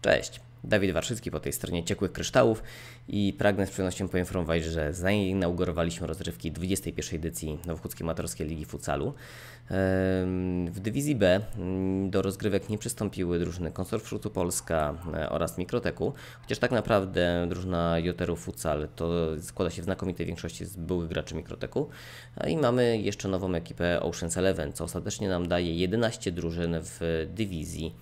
Cześć, Dawid Warszycki po tej stronie Ciekłych Kryształów i pragnę z przyjemnością poinformować, że zainaugurowaliśmy rozrywki 21. edycji Nowochódzkiej Amatorskiej Ligi Futsalu. W dywizji B mm, do rozgrywek nie przystąpiły drużyny Konsorcjum Polska e, oraz Mikroteku, chociaż tak naprawdę drużyna Joteru Futsal to składa się w znakomitej większości z byłych graczy Mikroteku i mamy jeszcze nową ekipę Oceans Eleven, co ostatecznie nam daje 11 drużyn w dywizji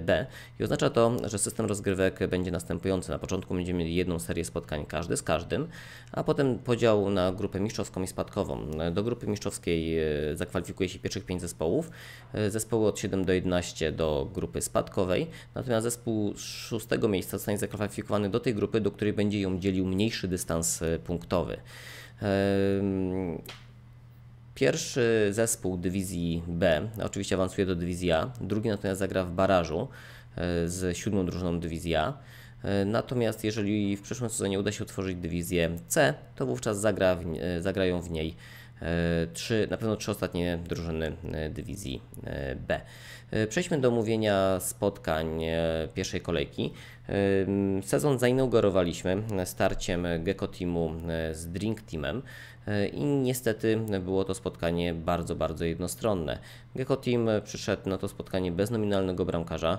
B i oznacza to, że system rozgrywek będzie następujący. Na początku będziemy mieli jedną serię spotkań każdy z każdym, a potem podział na grupę mistrzowską i spadkową. Do grupy mistrzowskiej e, zakwalifikuje się pierwszych 5 zespołów, e, zespoły od 7 do 11 do grupy spadkowej, natomiast zespół z 6 miejsca zostanie zakwalifikowany do tej grupy, do której będzie ją dzielił mniejszy dystans e, punktowy. Pierwszy zespół dywizji B oczywiście awansuje do dywizji A, drugi natomiast zagra w barażu e, z siódmą drużyną dywizji A. E, natomiast jeżeli w przyszłym sezonie uda się utworzyć dywizję C, to wówczas zagra w, e, zagrają w niej trzy, na pewno trzy ostatnie drużyny dywizji B. Przejdźmy do omówienia spotkań pierwszej kolejki. Sezon zainaugurowaliśmy starciem Gecko Teamu z Drink Teamem. E, i niestety było to spotkanie bardzo, bardzo jednostronne. Gecko Team przyszedł na to spotkanie bez nominalnego bramkarza,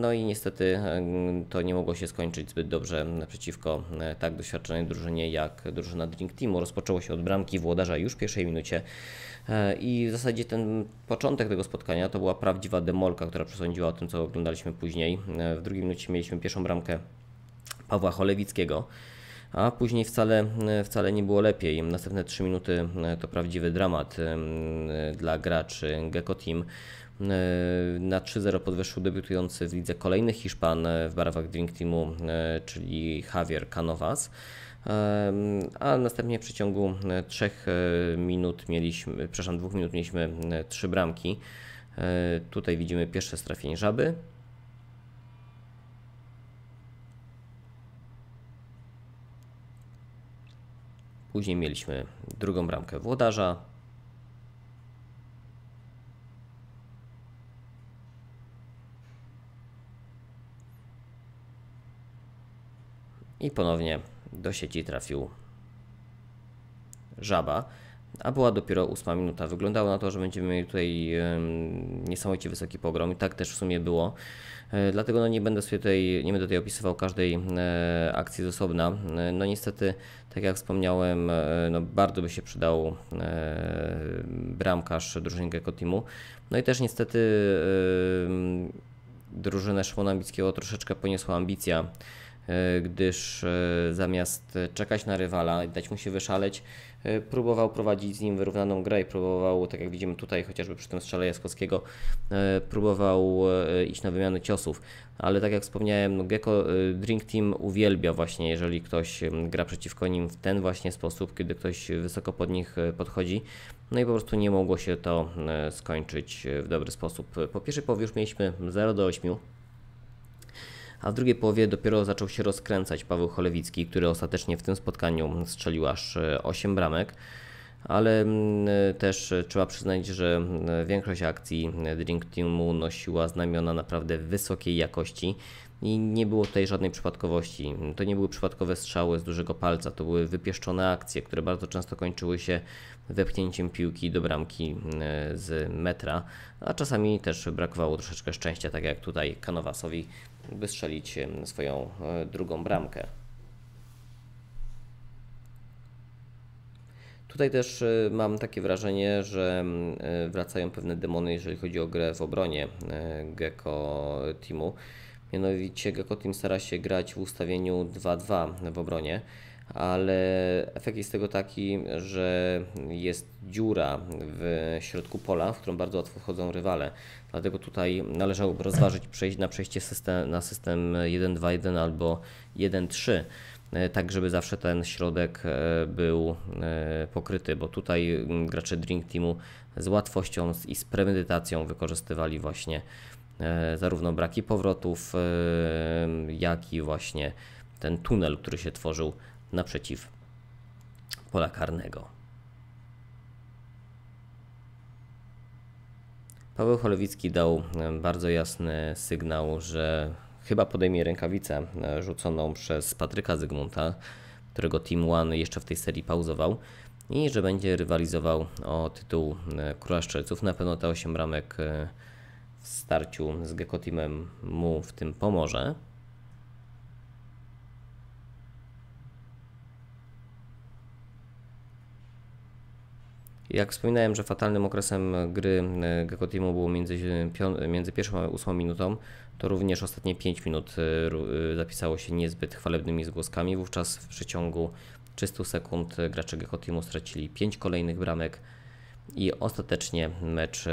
no i niestety e, to nie mogło się skończyć zbyt dobrze przeciwko e, tak doświadczonej drużynie jak drużyna Drink Teamu. Rozpoczęło się od bramki włodarza już w pierwszej minucie i w zasadzie ten początek tego spotkania to była prawdziwa demolka, która przesądziła o tym, co oglądaliśmy później. W drugiej minucie mieliśmy pierwszą bramkę Pawła Cholewickiego a później wcale, wcale nie było lepiej. Następne 3 minuty e, to prawdziwy dramat e, e, dla graczy Gecko Team. Na 3-0 podwyższył debiutujący w lidze kolejny Hiszpan w barwach Drink Teamu, czyli Javier Canovas a następnie w przeciągu 3 minut mieliśmy, przepraszam, 2 minut mieliśmy 3 bramki. Tutaj widzimy pierwsze strafienie żaby, Później mieliśmy drugą bramkę włodarza. I ponownie do sieci trafił żaba a była dopiero ósma minuta. Wyglądało na to, że będziemy mieli tutaj niesamowicie wysoki pogrom i tak też w sumie było. E, dlatego no nie będę sobie tutaj, nie będę tutaj opisywał każdej e, akcji z osobna. E, no niestety, tak jak wspomniałem, no bardzo by się przydał bramkarz drużyny Gekotimu. No i też niestety drużynę Szymona Bickiego troszeczkę poniosła ambicja E, gdyż e, zamiast czekać na rywala i dać mu się wyszaleć, e, próbował prowadzić z nim wyrównaną grę i próbował, tak jak widzimy tutaj, chociażby przy tym strzale Jaskowskiego, próbował iść na wymianę ciosów. Ale tak jak wspomniałem, no Gecko Drink Team uwielbia właśnie, jeżeli ktoś gra przeciwko nim w ten właśnie sposób, kiedy ktoś wysoko pod nich podchodzi. No i po prostu nie mogło się to skończyć w dobry sposób. Po pierwszej połowie już mieliśmy 0 do 8 a w drugiej połowie dopiero zaczął się rozkręcać Paweł Cholewicki, który ostatecznie w tym spotkaniu strzelił aż 8 e, bramek ale mm, e, też trzeba przyznać, że mm, większość akcji Drink Teamu nosiła znamiona naprawdę wysokiej jakości i nie było tutaj żadnej przypadkowości. To nie były przypadkowe strzały z dużego palca, to były wypieszczone akcje, które bardzo często kończyły się wepchnięciem piłki do bramki mm, z metra, a czasami też brakowało troszeczkę szczęścia, tak jak tutaj Kanowasowi, by strzelić swoją e, drugą bramkę. Tutaj też e, mam takie wrażenie, że e, wracają pewne demony, jeżeli chodzi o grę w obronie Gecko Teamu. Mianowicie Gecko Team stara się grać w ustawieniu 2-2 w obronie ale efekt jest tego taki, że jest dziura w środku pola, w którą bardzo łatwo wchodzą rywale. Dlatego tutaj należałoby rozważyć przejść na przejście system, na system 1-2-1 albo 1-3, e, tak żeby zawsze ten środek e, był e, pokryty, bo tutaj mm, gracze Drink Teamu z łatwością i z premedytacją wykorzystywali właśnie zarówno braki powrotów, jak i właśnie ten tunel, który się tworzył naprzeciw pola karnego. Paweł Holowicki dał e, bardzo jasny sygnał, że chyba podejmie rękawicę e, rzuconą przez Patryka Zygmunta, którego Team One jeszcze w tej serii pauzował i że będzie rywalizował o tytuł e, Króla Szczelców. Na pewno te 8 ramek w starciu z Gecko Teamem mu w tym pomoże. Jak wspominałem, że fatalnym okresem gry e, Gecko Teamu było między, między pierwszą a ósmą minutą, to również ostatnie 5 minut e, e, zapisało się niezbyt chwalebnymi zgłoskami. Wówczas w przeciągu 300 sekund gracze Gecko Teamu stracili 5 kolejnych bramek i ostatecznie mecz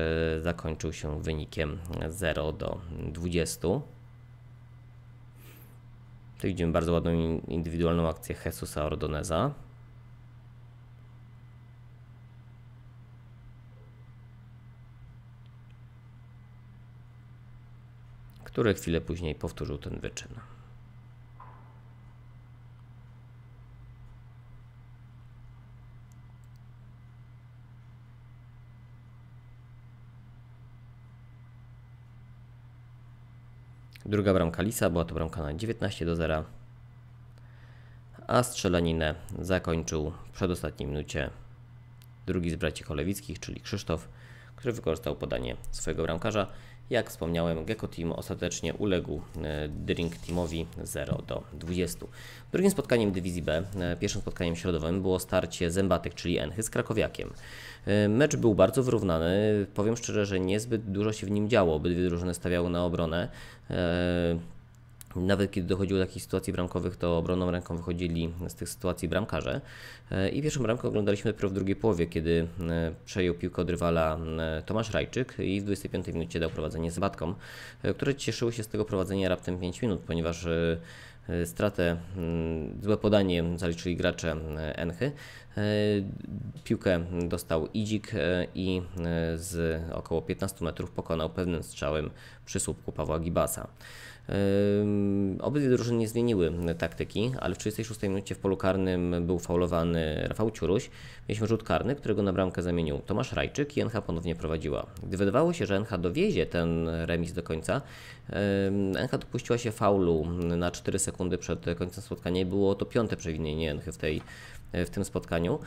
zakończył się wynikiem 0 do 20. Tu widzimy bardzo ładną indywidualną akcję Jesusa Ordoneza. który chwilę później powtórzył ten wyczyn. Druga bramka Lisa była to bramka na 19 do 0, a strzelaninę zakończył w przedostatniej minucie drugi z braci Kolewickich, czyli Krzysztof, który wykorzystał podanie swojego bramkarza jak wspomniałem, Gecko Team ostatecznie uległ e, Drink Teamowi 0 do 20. Drugim spotkaniem dywizji B, e, pierwszym spotkaniem środowym było starcie Zębatek, czyli Enchy z Krakowiakiem. E, mecz był bardzo wyrównany, powiem szczerze, że niezbyt dużo się w nim działo, obydwie drużyny stawiały na obronę. Nawet kiedy dochodziło do takich sytuacji bramkowych, to obroną ręką wychodzili z tych sytuacji bramkarze. E, I pierwszą bramkę oglądaliśmy dopiero w drugiej połowie, kiedy e, przejął piłkę od rywala e, Tomasz Rajczyk i w 25 minucie dał prowadzenie z Batką, które cieszyło się z tego prowadzenia raptem 5 minut, ponieważ stratę, mm, złe podanie zaliczyli gracze Enchy. Piłkę dostał Idzik i z około 15 metrów pokonał pewnym strzałem przy słupku Pawła Gibasa. Obydwie drużyny nie zmieniły taktyki, ale w 36 minucie w polu karnym był faulowany Rafał Ciuruś. Mieliśmy rzut karny, którego na bramkę zamienił Tomasz Rajczyk i NH ponownie prowadziła. Gdy wydawało się, że NH dowiezie ten remis do końca, NH dopuściła się faulu na 4 sekundy przed końcem spotkania i było to piąte przewinienie NH w tej E, w tym spotkaniu. E,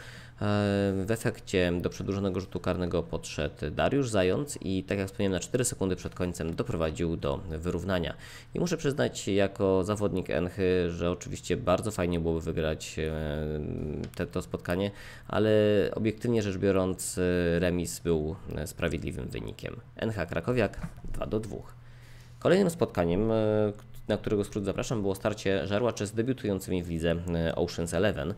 w efekcie do przedłużonego rzutu karnego podszedł Dariusz Zając i tak jak wspomniałem na 4 sekundy przed końcem doprowadził do wyrównania. I muszę przyznać jako zawodnik Enchy, że oczywiście bardzo fajnie byłoby wygrać e, te, to spotkanie, ale obiektywnie rzecz biorąc remis był sprawiedliwym wynikiem. NH y Krakowiak 2 do 2. Kolejnym spotkaniem, na którego skrót zapraszam, było starcie Żarłacze z debiutującymi w lidze e, Ocean's Eleven.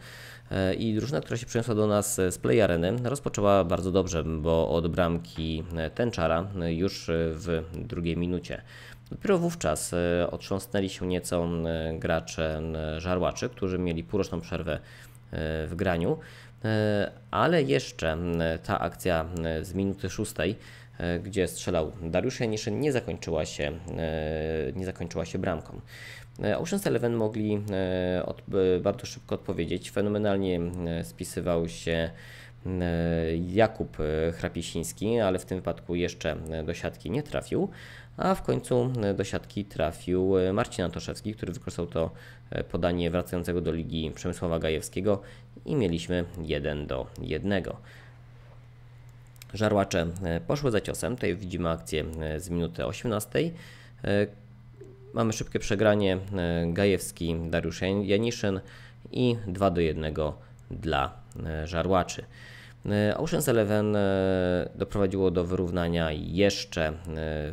E, I drużyna, która się przyniosła do nas z Play Areny, rozpoczęła bardzo dobrze, bo od bramki e, Tenczara już w drugiej minucie Dopiero wówczas otrząsnęli się nieco gracze żarłaczy, którzy mieli półroczną przerwę w graniu. E, ale jeszcze ta akcja e, z minuty szóstej, e, gdzie strzelał Dariusz Janiszyn, nie zakończyła się, nie zakończyła się bramką. Ocean's Eleven mogli od, bardzo szybko odpowiedzieć. Fenomenalnie spisywał się E, Jakub e, Hrapisiński, ale w tym wypadku jeszcze do siatki nie trafił, a w końcu do siatki trafił e, Marcin Antoszewski, który wykorzystał to podanie wracającego do ligi Przemysława Gajewskiego i mieliśmy 1 do 1. Żarłacze poszły za ciosem, tutaj widzimy akcję z minuty 18. Mamy szybkie przegranie, Gajewski, Dariusz Janiszyn i 2 do 1 dla Żarłaczy. E, Ocean's Eleven e, doprowadziło do wyrównania jeszcze e,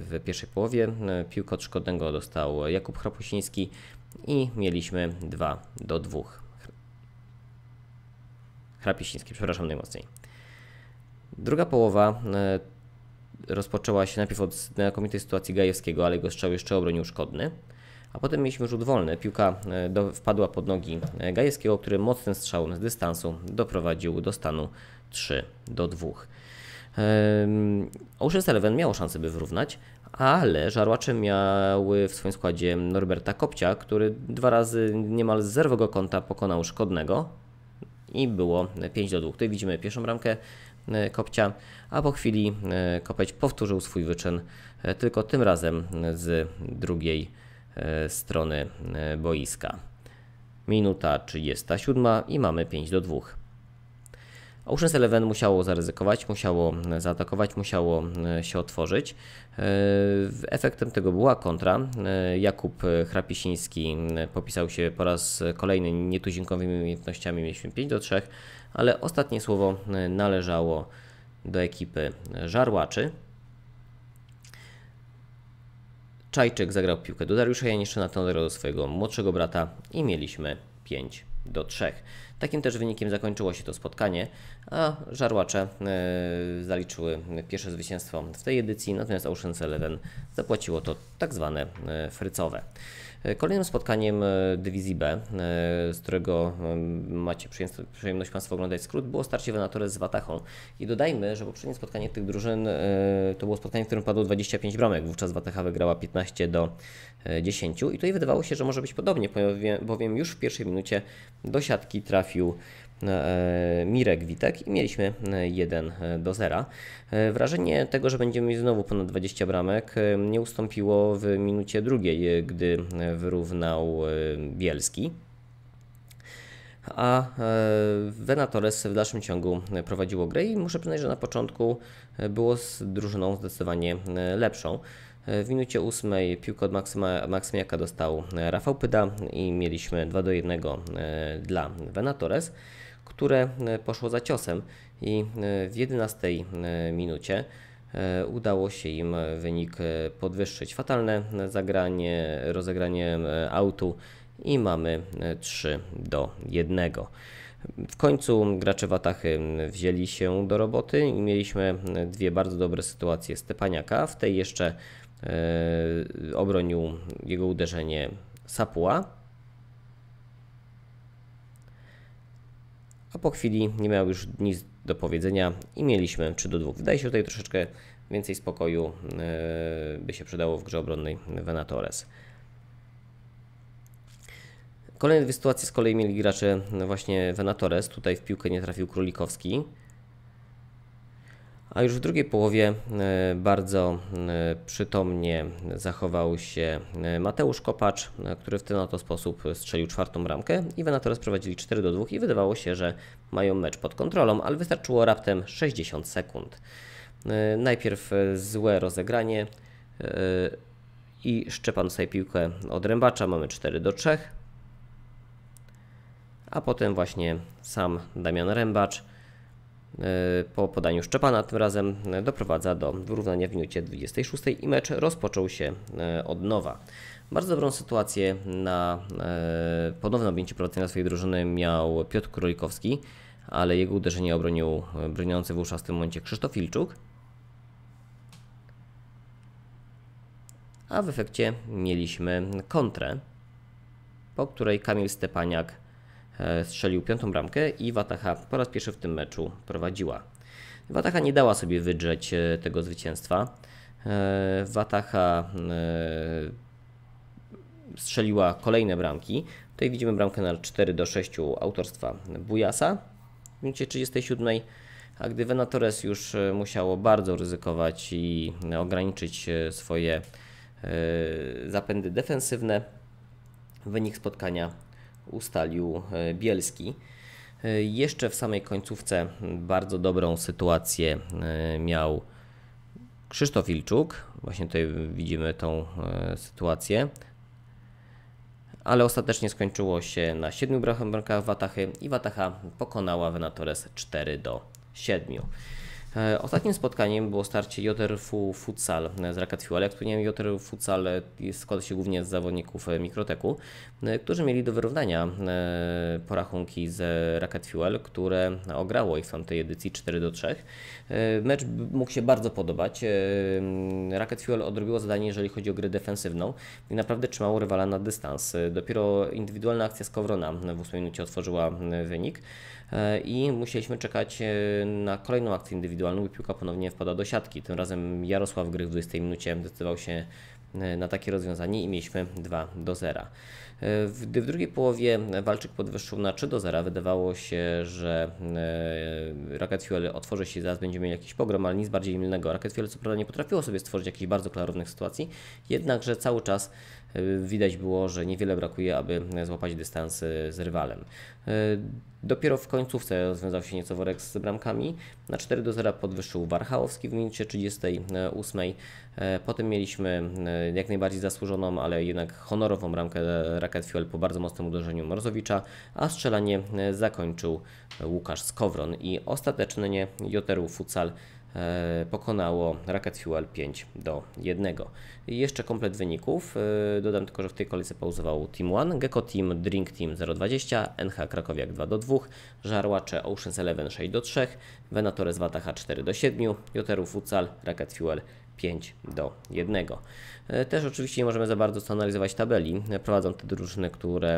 w pierwszej połowie. Piłkę od szkodnego dostał Jakub Chrapusiński i mieliśmy 2 do 2. Chrapusiński, przepraszam najmocniej. Druga połowa rozpoczęła się najpierw od znakomitej sytuacji Gajewskiego, ale jego strzał jeszcze obronił szkodny. A potem mieliśmy rzut wolny. Piłka e, do, wpadła pod nogi e, Gajewskiego, który mocnym strzałem z dystansu doprowadził do stanu 3 do 2. Ocean's Eleven miało szansę, by wyrównać, ale żarłacze miały w swoim składzie Norberta Kopcia, który dwa razy niemal z zerwego kąta pokonał szkodnego i było 5 do 2. Tutaj widzimy pierwszą ramkę e, Kopcia, a po chwili Kopeć powtórzył swój wyczyn, tylko tym razem z drugiej E, strony e, boiska. Minuta 37 i mamy 5 do 2. Ocean's Eleven musiało zaryzykować, musiało zaatakować, musiało e, się otworzyć. Efektem tego była kontra. Jakub Chrapisiński popisał się po raz kolejny nietuzinkowymi umiejętnościami, mieliśmy 5 do 3, ale ostatnie słowo należało do ekipy Żarłaczy. Czajczyk zagrał piłkę do Dariusza Janiszcza, Nathan do swojego młodszego brata i mieliśmy 5 do 3. Takim też wynikiem zakończyło się to spotkanie, a żarłacze yy, zaliczyły pierwsze zwycięstwo w tej edycji, natomiast Ocean's Eleven zapłaciło to tak zwane yy, frycowe. E, kolejnym spotkaniem e, dywizji B, e, z którego macie przyjemność Państwo oglądać skrót, było starcie Venatory z Watachą. I dodajmy, że poprzednie spotkanie tych drużyn to było spotkanie, w którym padło 25 bramek. Wówczas Watacha wygrała 15 do 10 i tutaj wydawało się, że może być podobnie, bowiem już w pierwszej minucie do siatki trafił E, Mirek Witek i mieliśmy 1 e, e, do 0. Wrażenie tego, że będziemy mieć znowu ponad 20 bramek nie ustąpiło w minucie drugiej, gdy wyrównał Bielski. A Venatores w dalszym ciągu prowadziło grę i muszę przyznać, że na początku było z drużyną zdecydowanie lepszą. E, w minucie ósmej piłkę od Maksymiaka dostał e, Rafał Pyda i mieliśmy 2 do 1 e, dla Venatores, które poszło za ciosem i w 11 minucie udało się im wynik podwyższyć. Fatalne zagranie, rozegranie autu i mamy 3 do 1. W końcu gracze Watachy wzięli się do roboty i mieliśmy dwie bardzo dobre sytuacje Stepaniaka. W tej jeszcze E, obronił jego uderzenie Sapua. A po chwili nie miał już nic do powiedzenia i mieliśmy 3 do 2. Wydaje się tutaj troszeczkę więcej spokoju e, by się przydało w grze obronnej Venatores. Kolejne dwie sytuacje z kolei mieli gracze właśnie Venatores Tutaj w piłkę nie trafił Królikowski. A już w drugiej połowie e, bardzo e, przytomnie zachował się e, Mateusz Kopacz, który w ten oto sposób strzelił czwartą bramkę. i Venatoros prowadzili 4 do 2 i wydawało się, że mają mecz pod kontrolą, ale wystarczyło raptem 60 sekund. Najpierw złe rozegranie i Szczepan sobie piłkę od Rębacza, mamy 4 do 3. A potem właśnie sam Damian Rębacz E, po podaniu Szczepana tym razem e, doprowadza do wyrównania w minucie 26 i mecz rozpoczął się e, od nowa. Bardzo dobrą sytuację na ponowne objęcie prowadzenia swojej drużyny miał Piotr Królikowski, ale jego uderzenie obronił broniący włóża w tym momencie Krzysztof Ilczuk. A w efekcie mieliśmy kontrę, po której Kamil Stepaniak E, strzelił piątą bramkę i Wataha po raz pierwszy w tym meczu prowadziła. Wataha nie dała sobie wydrzeć e, tego zwycięstwa. E, Wataha strzeliła kolejne bramki. Tutaj widzimy bramkę na 4 do 6 autorstwa Bujasa w minucie 37, a gdy Venatores już musiało bardzo ryzykować i ograniczyć swoje zapędy defensywne, wynik spotkania ustalił e, Bielski. E, jeszcze w samej końcówce bardzo dobrą sytuację e, miał Krzysztof Ilczuk. Właśnie tutaj widzimy tą sytuację. Ale ostatecznie skończyło się na 7 bramkach Watachy i Watacha pokonała Venatorres 4 do 7. E, ostatnim spotkaniem było starcie Joterfu Futsal z Rakat Fuel. Jak wspomniałem, Joter Futsal składa się głównie z zawodników e, Mikroteku, e, którzy mieli do wyrównania porachunki z Rakat Fuel, które ograło ich w tamtej edycji 4 do 3. Mecz mógł się bardzo podobać. Rakat Fuel odrobiło zadanie, jeżeli chodzi o grę defensywną i naprawdę trzymało rywala na dystans. Dopiero indywidualna akcja Skowrona w 8 minucie otworzyła wynik. E, i musieliśmy czekać e, na kolejną akcję indywidualną, by piłka ponownie wpadała do siatki. Tym razem Jarosław Grych w 20 minucie decydował się e, na takie rozwiązanie i mieliśmy 2 do 0. Gdy w drugiej połowie Walczyk podwyższył na 3 do 0, wydawało się, że Fuel otworzy się zaraz będziemy mieli jakiś pogrom, ale nic bardziej mylnego. Fuel co prawda nie potrafiło sobie stworzyć jakichś bardzo klarownych sytuacji, jednakże cały czas Y, widać było, że niewiele brakuje, aby złapać dystans z rywalem. Y, dopiero w końcówce rozwiązał się nieco worek z bramkami. Na 4 do 0 podwyższył Warchałowski w minucie 38. Y, potem mieliśmy jak najbardziej zasłużoną, ale jednak honorową bramkę Rakiet Fuel po bardzo mocnym uderzeniu Morozowicza, a strzelanie zakończył Łukasz Skowron i ostatecznie Joteru Futsal E, pokonało Rocket Fuel 5 do 1. I jeszcze komplet wyników. E, dodam tylko, że w tej kolejce pauzował Team One, Gecko Team, Drink Team 0,20, NH Krakowiak 2 do 2, Żarłacze Oceans 11 6 do 3, Venatores Wataha 4 do 7, Joterów Ucal, Rocket Fuel 5 do 1. E, też oczywiście nie możemy za bardzo analizować tabeli. Prowadzą te drużyny, które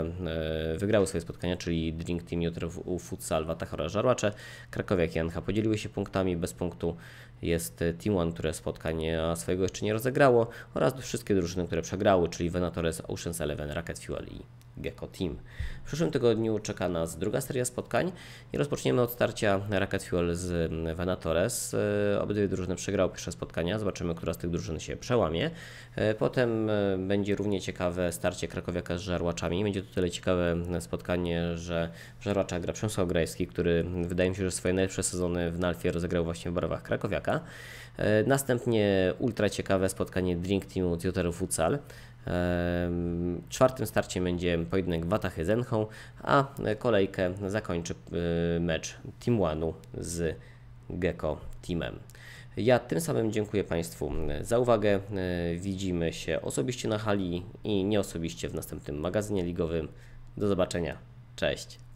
e, wygrały swoje spotkania, czyli Drink Team Jutro Futsal, Watachora, Żarłacze, Krakowiak i Ancha podzieliły się punktami. Bez punktu jest e, Team One, które spotkania swojego jeszcze nie rozegrało oraz wszystkie drużyny, które przegrały, czyli Venatores, Oceans Eleven, Rocket Fuel i Gecko Team. W przyszłym tygodniu czeka nas druga seria spotkań i rozpoczniemy od starcia Rocket Fuel z Venatores. Obydwie drużyny przegrały pierwsze spotkania, zobaczymy, która z tych drużyn się przełamie. E, potem e, będzie równie ciekawe starcie Krakowiaka z Żarłaczami. Będzie to tyle ciekawe spotkanie, że Żarłaczach gra Przemysław Grajewski, który wydaje mi się, że swoje najlepsze sezony w Nalfie rozegrał właśnie w barwach Krakowiaka. E, następnie ultra ciekawe spotkanie Drink Teamu z Joteru Futsal. Czwartym starciem będzie pojedynek Watachy Zenchą, a kolejkę zakończy mecz Team One'u z Gecko Teamem. Ja tym samym dziękuję Państwu mm, za uwagę. Y, widzimy się osobiście na hali i nieosobiście w następnym magazynie ligowym. Do zobaczenia. Cześć.